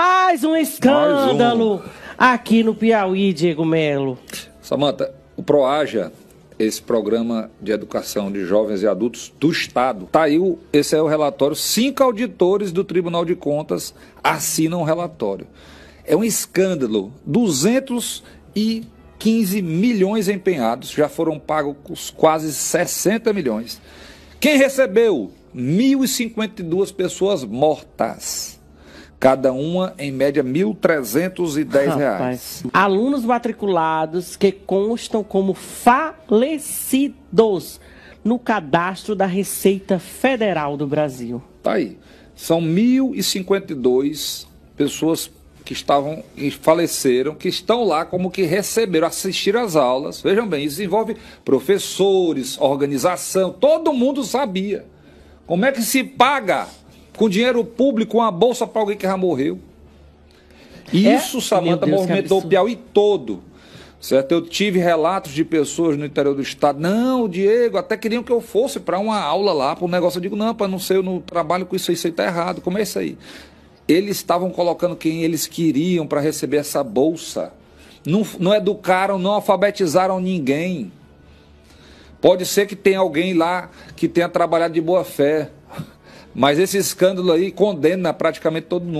mais um escândalo mais um. aqui no Piauí, Diego Melo. Samanta, o Proaja, esse programa de educação de jovens e adultos do Estado, tá aí, o, esse é o relatório. Cinco auditores do Tribunal de Contas assinam o relatório. É um escândalo. 215 milhões empenhados, já foram pagos quase 60 milhões. Quem recebeu? 1.052 pessoas mortas cada uma em média R$ 1.310. Alunos matriculados que constam como falecidos no cadastro da Receita Federal do Brasil. Tá aí. São 1.052 pessoas que estavam e faleceram, que estão lá como que receberam, assistiram às aulas. Vejam bem, isso envolve professores, organização, todo mundo sabia. Como é que se paga com dinheiro público, uma bolsa para alguém que já morreu. E é? isso, Samanta, movimentou o Piauí todo. Certo? Eu tive relatos de pessoas no interior do estado. Não, Diego, até queriam que eu fosse para uma aula lá, para um negócio. Eu digo, não, para não ser, eu não trabalho com isso, isso aí está errado. Como é isso aí? Eles estavam colocando quem eles queriam para receber essa bolsa. Não, não educaram, não alfabetizaram ninguém. Pode ser que tenha alguém lá que tenha trabalhado de boa fé. Mas esse escândalo aí condena praticamente todo mundo,